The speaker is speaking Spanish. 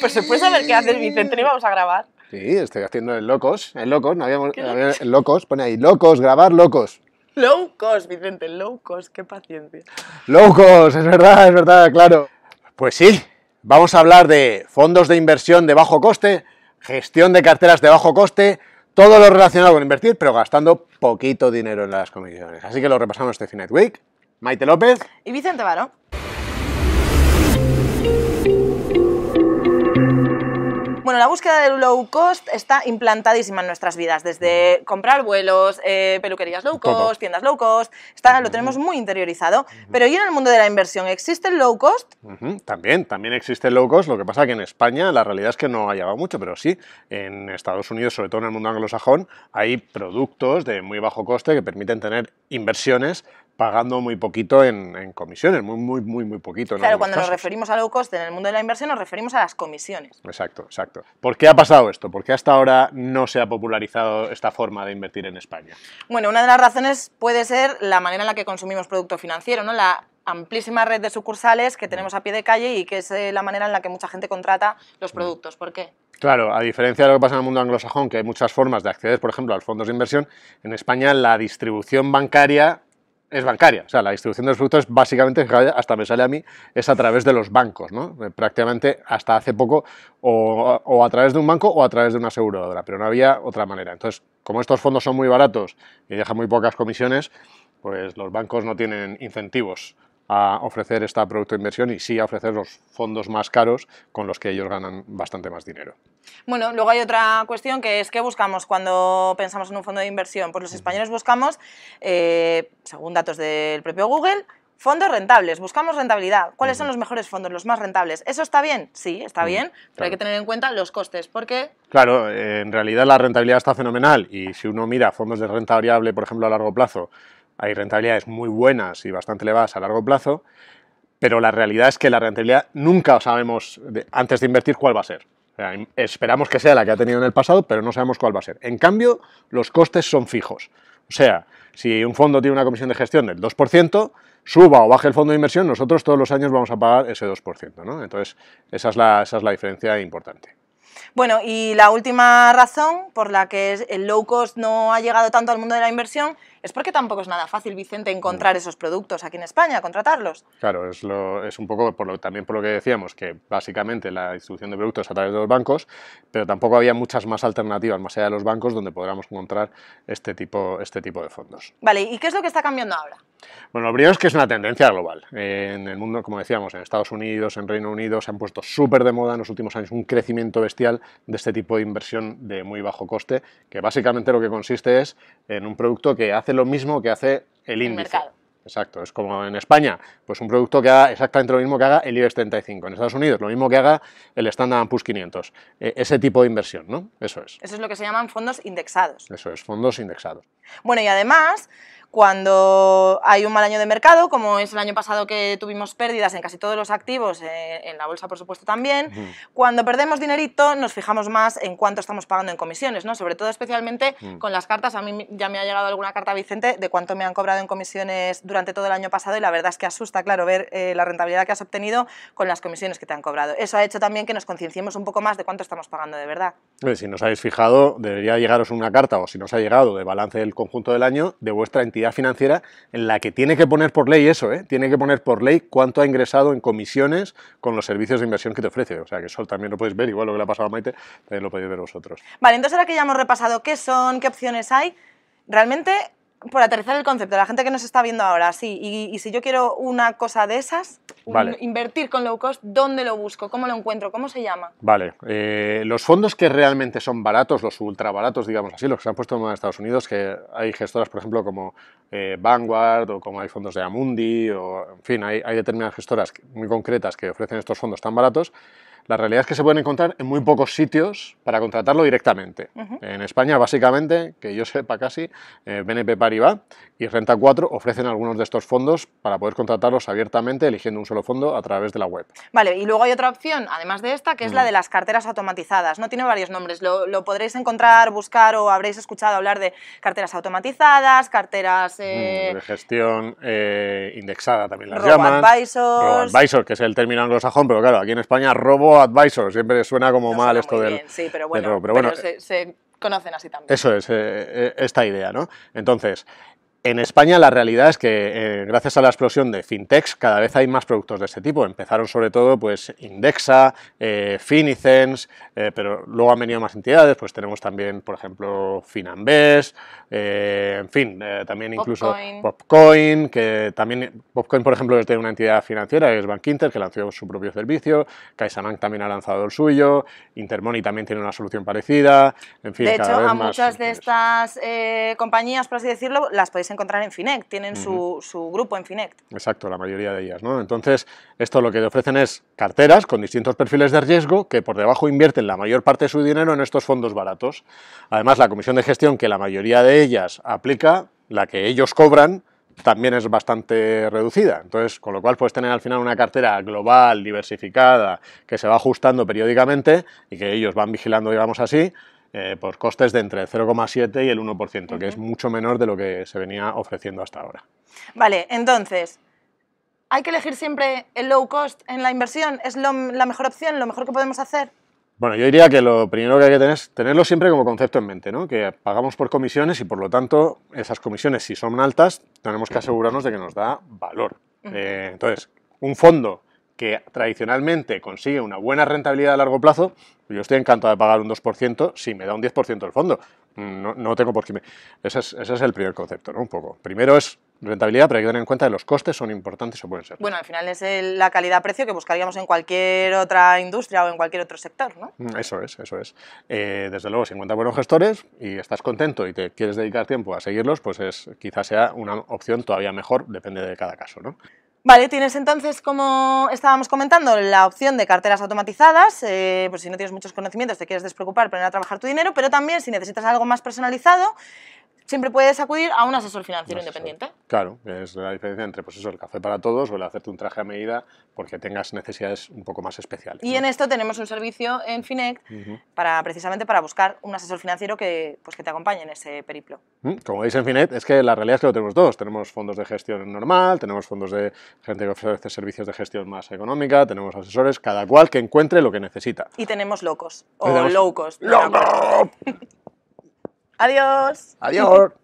Pues se puede saber qué hace Vicente, no íbamos a grabar. Sí, estoy haciendo el locos, en locos, no había, locos, pone ahí, locos, grabar locos. Locos, Vicente, locos qué paciencia. Locos, es verdad, es verdad, claro. Pues sí, vamos a hablar de fondos de inversión de bajo coste, gestión de carteras de bajo coste, todo lo relacionado con invertir, pero gastando poquito dinero en las comisiones. Así que lo repasamos este Finite Week. Maite López. Y Vicente Varo. la búsqueda del low cost está implantadísima en nuestras vidas, desde comprar vuelos, eh, peluquerías low cost, tiendas low cost, lo tenemos muy interiorizado. Pero ¿y en el mundo de la inversión existe el low cost? También, también existe el low cost, lo que pasa que en España la realidad es que no ha llegado mucho, pero sí, en Estados Unidos, sobre todo en el mundo anglosajón, hay productos de muy bajo coste que permiten tener inversiones pagando muy poquito en, comisiones, muy, muy, muy, muy poquito. claro, cuando nos referimos a low cost en el mundo de la inversión, nos referimos a las comisiones. Exacto, exacto. ¿Por qué ha pasado esto? ¿Por qué hasta ahora no se ha popularizado esta forma de invertir en España? Bueno, una de las razones puede ser la manera en la que consumimos producto financiero, ¿no? La amplísima red de sucursales que tenemos a pie de calle y que es eh, la manera en la que mucha gente contrata los mm. productos. ¿Por qué? Claro, a diferencia de lo que pasa en el mundo anglosajón, que hay muchas formas de acceder, por ejemplo, a los fondos de inversión, en España la distribución bancaria es bancaria. O sea, la distribución de los productos básicamente, hasta me sale a mí, es a través de los bancos, ¿no? Eh, prácticamente hasta hace poco o, a través de un banco o a través de una aseguradora, pero no había otra manera. Entonces, como estos fondos son muy baratos y dejan muy pocas comisiones, pues los bancos no tienen incentivos a ofrecer este producto de inversión y sí a ofrecer los fondos más caros con los que ellos ganan bastante más dinero. Bueno, luego hay otra cuestión que es qué buscamos cuando pensamos en un fondo de inversión. Pues los españoles buscamos eh, según datos del propio Google, Fondos rentables, buscamos rentabilidad. ¿Cuáles son los mejores fondos, los más rentables? ¿Eso está bien? Sí, está bien, pero hay que tener en cuenta los costes, porque... Claro, eh, en realidad la rentabilidad está fenomenal y si uno mira fondos de renta variable, por ejemplo, a largo plazo, hay rentabilidades muy buenas y bastante elevadas a largo plazo, pero la realidad es que la rentabilidad nunca sabemos antes de invertir cuál va a ser. esperamos que sea la que ha tenido en el pasado, pero no sabemos cuál va a ser. En cambio, los costes son fijos. O sea, si un fondo tiene una comisión de gestión del 2%, suba o baje el fondo de inversión, nosotros todos los años vamos a pagar ese 2%. ¿no? Entonces, es, esa es la diferencia importante. Bueno, y la última razón por la que el low cost no ha llegado tanto al mundo de la inversión es porque tampoco es nada fácil, Vicente, encontrar mm. esos productos aquí en España, contratarlos. Claro, es, un poco por también por lo que decíamos, que básicamente la distribución de productos a través de los bancos, pero tampoco había muchas más alternativas más allá de los bancos donde podríamos encontrar este tipo, este tipo de fondos. Vale, ¿y qué es lo que está cambiando ahora? Bueno, lo primero es que es una tendencia global. en el mundo, como decíamos, en Estados Unidos, en Reino Unido, se han puesto súper de moda en los últimos años un crecimiento bestial de este tipo de inversión de muy bajo coste, que básicamente lo que consiste es en un producto que hace lo mismo que hace el índice. El Exacto, es como en España, pues un producto que haga exactamente lo mismo que haga el IBEX 35, en Estados Unidos lo mismo que haga el Standard Poor's 500, e, ese tipo de inversión, ¿no? Eso es. Eso es lo que se llaman fondos indexados. Eso es, fondos indexados. Bueno, y además, cuando hay un mal año de mercado, como es el año pasado que tuvimos pérdidas en casi todos los activos, eh, en la bolsa por supuesto también, cuando perdemos dinerito nos fijamos más en cuánto estamos pagando en comisiones, ¿no? Sobre todo especialmente mm. con las cartas, a mí ya me ha llegado alguna carta Vicente de cuánto me han cobrado en comisiones durante todo el año pasado y la verdad es que asusta, claro, ver eh, la rentabilidad que has obtenido con las comisiones que te han cobrado. Eso ha hecho también que nos concienciemos un poco más de cuánto estamos pagando de verdad. Si nos habéis fijado, debería llegaros una carta o si nos ha llegado de balance del conjunto del año de vuestra financiera en la que tiene que poner por ley eso, ¿eh? tiene que poner por ley cuánto ha ingresado en comisiones con los servicios de inversión que te ofrece. O sea, que eso también lo podéis ver, igual lo que le ha pasado a Maite, también lo podéis ver vosotros. Vale, entonces ahora que ya hemos repasado qué son, qué opciones hay, realmente por aterrizar el concepto, la gente que nos está viendo ahora, sí, y, si yo quiero una cosa de esas, invertir con low cost, ¿dónde lo busco? ¿Cómo lo encuentro? ¿Cómo se llama? Vale, eh, los fondos que realmente son baratos, los ultra baratos, digamos así, los que se han puesto en Estados Unidos, que hay gestoras, por ejemplo, como eh, Vanguard o como hay fondos de Amundi, o en fin, hay, hay determinadas gestoras muy concretas que ofrecen estos fondos tan baratos la realidad es que se pueden encontrar en muy pocos sitios para contratarlo directamente. En España, básicamente, que yo sepa casi, eh, BNP Paribas y Renta 4 ofrecen algunos de estos fondos para poder contratarlos abiertamente eligiendo un solo fondo a través de la web. Vale, y luego hay otra opción, además de esta, que es la mm. de las carteras automatizadas. No tiene varios nombres, lo, podréis encontrar, buscar o habréis escuchado hablar de carteras automatizadas, carteras... Mm, eh, de gestión eh, indexada también las llaman. Advisors. Robo que es el término anglosajón, pero claro, aquí en España robo Advisor, siempre suena como mal esto del, sí, pero bueno, se, conocen así también. Eso es, eh, esta idea, ¿no? Entonces, en España la realidad es que eh, gracias a la explosión de fintechs cada vez hay más productos de este tipo. Empezaron sobre todo pues Indexa, eh, eh pero luego han venido más entidades, pues tenemos también por ejemplo eh, en fin, eh, también incluso Popcoin. que también Popcoin por ejemplo tiene una entidad financiera, es Bank Inter, que lanzó su propio servicio, CaixaBank también ha lanzado el suyo, Intermoney también tiene una solución parecida, en fin. De hecho, a muchas de estas compañías, por así decirlo, las podéis encontrar en Finec tienen su, su, grupo en Finec Exacto, la mayoría de ellas. ¿no? Entonces, esto lo que te ofrecen es carteras con distintos perfiles de riesgo que por debajo invierten la mayor parte de su dinero en estos fondos baratos. Además, la comisión de gestión que la mayoría de ellas aplica, la que ellos cobran, también es bastante reducida. Entonces, con lo cual puedes tener al final una cartera global, diversificada, que se va ajustando periódicamente y que ellos van vigilando, digamos así, eh, por costes de entre el 0,7 y el 1%, que es mucho menor de lo que se venía ofreciendo hasta ahora. Vale, entonces, ¿hay que elegir siempre el low cost en la inversión? ¿Es la mejor opción, lo mejor que podemos hacer? Bueno, yo diría que lo primero que hay que tener es tenerlo siempre como concepto en mente, ¿no? que pagamos por comisiones y por lo tanto esas comisiones si son altas tenemos que asegurarnos de que nos da valor. Eh, entonces, un fondo que tradicionalmente consigue una buena rentabilidad a largo plazo, yo estoy encantado de pagar un 2% si me da un 10% el fondo. No, tengo por qué... Me... Ese, es, el primer concepto, ¿no? Un poco. Primero es rentabilidad, pero hay que tener en cuenta que los costes son importantes o pueden ser. Bueno, al final es la calidad-precio que buscaríamos en cualquier otra industria o en cualquier otro sector, ¿no? Mm, eso es, eso es. Eh, desde luego, si encuentras buenos gestores y estás contento y te quieres dedicar tiempo a seguirlos, pues es, quizás sea una opción todavía mejor, depende de cada caso, ¿no? Vale, tienes entonces, como estábamos comentando, la opción de carteras automatizadas, eh, pues si no tienes muchos conocimientos, te quieres despreocupar, poner a trabajar tu dinero, pero también si necesitas algo más personalizado, siempre puedes acudir a un asesor financiero independiente. Claro, es la diferencia entre pues eso, el café para todos o el hacerte un traje a medida porque tengas necesidades un poco más especiales. Y en esto tenemos un servicio en Finec para, precisamente para buscar un asesor financiero que, pues, que te acompañe en ese periplo. Mm, como veis en Finet, es que la realidad es que lo tenemos dos. Tenemos fondos de gestión normal, tenemos fondos de gente que ofrece servicios de gestión más económica, tenemos asesores, cada cual que encuentre lo que necesita. Y tenemos locos, o locos low cost. Adiós. Adiós.